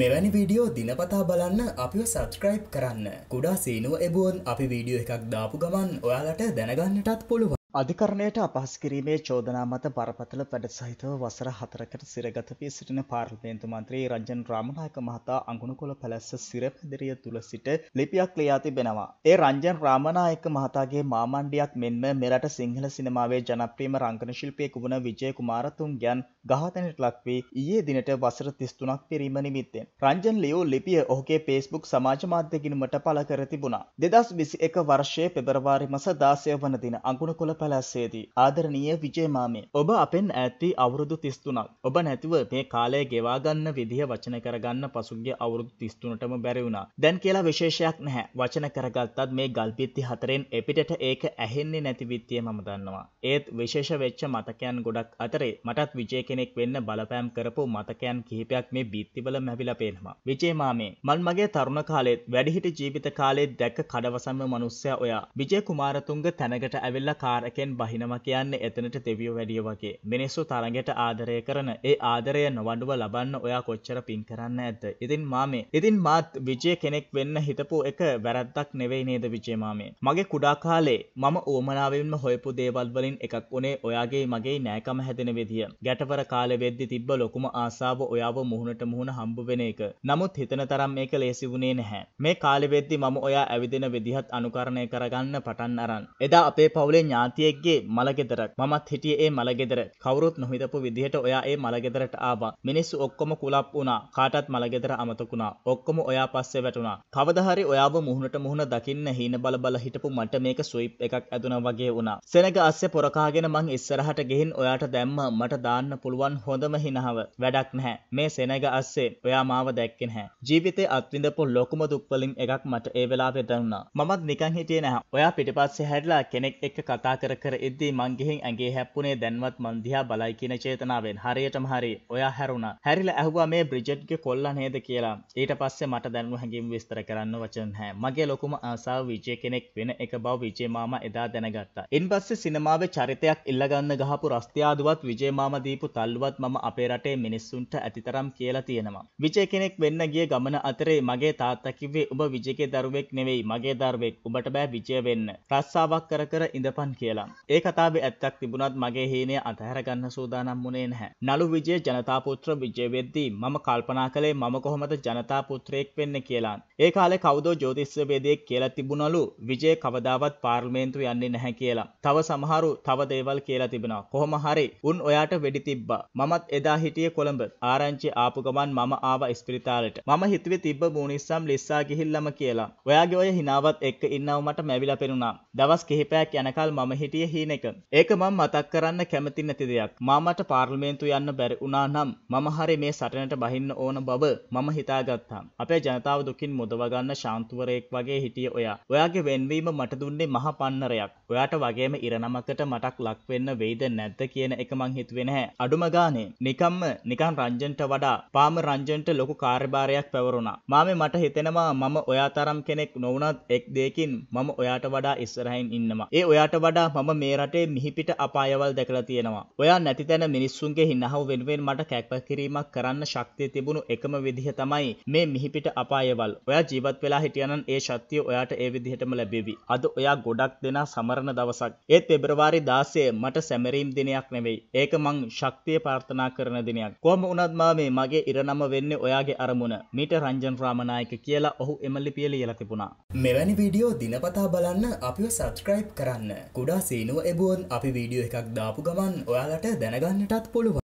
මෙවැනි වීඩියෝ දිනපතා බලන්න අපිව සබස්ක්‍රයිබ් කරන්න කුඩා සීනුව එබුවන් අපි වීඩියෝ එකක් දාපු ගමන් ඔයාලට දැනගන්නටත් පුළුවන් අධිකරණයට අපහස් කිරීමේ චෝදනා මත බරපතල වැඩ සහිතව වසර හතරකට සිරගත වී සිටින පාර්ලිමේන්තු මන්ත්‍රී රංජන් රාමනායක මහතා අඟුණකොළ පැලස්ස සිරපැදිරිය තුළ සිට ලිපියක් ලියා තිබෙනවා. ඒ රංජන් රාමනායක මහතාගේ මාමණ්ඩියක් මෙන්ම මෙරට සිංහල සිනමාවේ ජනප්‍රියම රංගන ශිල්පියෙකු වන විජය කුමාරතුංගයන් ඝාතනයට ලක් වී ඊයේ දිනට වසර 33ක් පිරීම නිමිත්තෙන් රංජන් ලියූ ලිපිය ඔහුගේ Facebook සමාජ මාධ්‍ය ගිණුමට පළ කර තිබුණා. 2021 වර්ෂයේ පෙබරවාරි මස 16 වන දින අඟුණකොළ පලස්සේදී. ආදරණීය විජයමාමේ ඔබ අපෙන් ඇත්ති අවුරුදු තිස්තුනක්. ඔබ නැතිව මේ කාලය ගෙවාගන්න විදිහ වචන කරගන්න පසුගේ අවුරුදු තිස්තුනටම බැරිවුණා. දැන් කියලා විශේෂයක් නැහැ වචන කරගත්තත් මේ ගල්පිත්ති හතරෙන් එපිටට ඒක ඇහෙන්නේ නැති විත්තිය මම දන්නවා. ඒත් විශේෂ වෙච්ච මතකයන් ගොඩක් අතරේ මටත් විජය කෙනෙක් වෙන්න බලපෑම් කරපු මතකයන් කිහිපයක් මේ බිත්තිවල මැවිලා පේනවා. විජයමාමේ මන් මගේ තරුණ කාලෙත් වැඩිහිට ජීවිත කාලෙත් දැක්ක කඩවසම මනුස්සය ඔයා විජය කුමාරතුන්ග තැනකට ඇවිල්ල කාර තරකෙන් බහිනම කියන්නේ එතනට තෙවියෝ වැඩිය වගේ. මිනිස්සු තරඟයට ආදරය කරන ඒ ආදරය නොවඩුව ලබන්න ඔයා කොච්චර පින් කරන්න ඇද්ද. ඉතින් මාමේ. ඉතින් මාත් විජය කෙනෙක් වෙන්න හිතපු එක වැරද්දක් නෙවෙයි නේද විජය මාමේ. මගේ කුඩා කාලේ මම ඕමනාවෙන්ම හොයපු දේවල් වලින් එකක් උනේ ඔයාගේ මගේ නෑකම හැදෙන විදිය. ගැටවර කාලෙ වෙද්දි තිබ්බ ලොකුම ආසාව ඔයාව මුහුණට මුහුණ හම්බ වෙන එක. නමුත් හිතන තරම් මේක ලේසි වුණේ නැහැ. මේ කාලෙ වෙද්දි මම ඔයා ඇවිදින විදිහත් අනුකරණය කරගන්න පටන් අරන්. එදා අපේ පවුලේ ඥාති ඥාතියෙක්ගේ මළගෙදරක් මමත් හිටියේ ඒ මළගෙදර කවුරුත් නොහිතපු විදිහට ඔයා ඒ මළගෙදරට ආවා මිනිස්සු ඔක්කොම කුලප් වුණා කාටත් මළගෙදර අමතකුණා ඔක්කොම ඔයා පස්සේ වැටුණා කවදාහරි ඔයාව මුහුණට මුහුණ දකින්න හීන බල බල හිටපු මට මේක ස්විප් එකක් ඇදුනා වගේ වුණා සෙනග අස්සේ පොරකාගෙන මං ඉස්සරහට ගෙහින් ඔයාට දැම්ම මට දාන්න පුළුවන් හොඳම හිනාව වැඩක් නැහැ මේ සෙනග අස්සේ ඔයා මාව දැක්කේ නැහැ ජීවිතේ අත්විඳපු ලොකුම දුක් වලින් එකක් මට ඒ වෙලාවේ දැනුණා මමත් නිකන් හිටියේ නැහැ ඔයා පිටිපස්සේ හැරිලා කෙනෙක් එක්ක කතා කර කර ඉද්දී මං ගිහින් ඇඟේ හැප්පුණේ දැන්වත් මං දිහා බලයි කියන චේතනාවෙන් හරියටම හරි ඔයා හැරුණා. හැරිලා ඇහුවා මේ බ්‍රිජට්ගේ කොල්ලා නේද කියලා. ඊට පස්සේ මට දැනුණු හැඟීම් විස්තර කරන්න වචන නැහැ. මගේ ලොකුම ආසාව විජේ කෙනෙක් වෙන එක බව විජේ මාමා එදා දැනගත්තා. ඉන්පස්සේ සිනමාවේ චරිතයක් ඉල්ලගන්න ගහපු රස්තියාදුවත් විජේ මාමා දීපු තල්ලුවත් මම අපේ රටේ මිනිස්සුන්ට ඇතිතරම් කියලා තියෙනවා. විජේ කෙනෙක් වෙන්න ගිය ගමන අතරේ මගේ තාත්තා කිව්වේ ඔබ විජේගේ දරුවෙක් නෙවෙයි මගේ දරුවෙක්. ඔබට බෑ විජය වෙන්න. රස්සාවක් කර කර ඉඳපන් කියලා. කියලා. ඒ කතාවේ ඇත්තක් තිබුණත් මගේ හීනය අතහැර ගන්න සූදානම් වුණේ නැහැ. නළු විජය ජනතා පුත්‍ර විජය වෙද්දී මම කල්පනා කළේ මම කොහොමද ජනතා පුත්‍රයෙක් වෙන්නේ කියලා. ඒ කාලේ කවුදෝ ජ්‍යොතිෂ්‍යවේදියෙක් කියලා තිබුණලු විජය කවදාවත් පාර්ලිමේන්තු යන්නේ නැහැ කියලා. තව සමහරු තව දේවල් කියලා තිබෙනවා. කොහොම හරි උන් ඔයාට වෙඩි තිබ්බා. මමත් එදා හිටියේ කොළඹ. ආරංචි ආපු ගමන් මම ආවා ඉස්පිරිතාලෙට. මම හිතුවේ තිබ්බ බූනිස්සම් ලිස්සා ගිහිල්ලම කියලා. ඔයාගේ ඔය හිනාවත් එක්ක ඉන්නව මට මැවිලා පෙනුණා. දවස් කිහිපයක් යනකල් මම හිටිය හීනෙක. ඒක මම මතක් කරන්න කැමති නැති දෙයක්. මාමට පාර්ලිමේන්තු යන්න බැරි වුණා නම් මම හරි මේ සටනට බහින්න ඕන බව මම හිතාගත්තා. අපේ ජනතාව දුකින් මුදව ගන්න ශාන්තුවරයෙක් වගේ හිටිය ඔයා. ඔයාගේ වෙන්වීම මට දුන්නේ මහ පන්නරයක්. ඔයාට වගේම ඉරණමකට මටක් ලක් වෙන්න වෙයිද නැද්ද කියන එක මං හිතුවේ නැහැ. අඩුම ගානේ නිකම්ම නිකන් රංජන්ට වඩා පාම රංජන්ට ලොකු කාර්යභාරයක් පැවරුණා. මාමේ මට හිතෙනවා මම ඔයා තරම් කෙනෙක් නොවුනත් එක් දෙයකින් මම ඔයාට වඩා ඉස්සරහින් ඉන්නවා. ඒ ඔයාට වඩා මම මේ රටේ මිහිපිට අපායවල් දැකලා තියෙනවා. ඔයා නැති තැන මිනිස්සුන්ගේ හිනහව වෙනුවෙන් මට කැපකිරීමක් කරන්න ශක්තිය තිබුණු එකම විදිහ තමයි මේ මිහිපිට අපායවල්. ඔයා ජීවත් වෙලා හිටියනම් ඒ ශක්තිය ඔයාට ඒ විදිහටම ලැබෙවි. අද ඔයා ගොඩක් දෙනා සමරන දවසක්. ඒත් පෙබරවාරි 16 මට සැමරීම් දිනයක් නෙවෙයි. ඒක මං ශක්තිය ප්‍රාර්ථනා කරන දිනයක්. කොහොම වුණත් මා මේ මගේ ඉරනම වෙන්නේ ඔයාගේ අරමුණ. මීට රංජන් රාමනායක කියලා ඔහු එම ලිපිය ලියලා තිබුණා. මෙවැනි වීඩියෝ දිනපතා බලන්න අපිව සබ්ස්ක්‍රයිබ් කරන්න. කුඩා සීනුව එබුවන් අපි වීඩියෝ එකක් දාපු ගමන් ඔයාලට දැනගන්නටත් පුළුව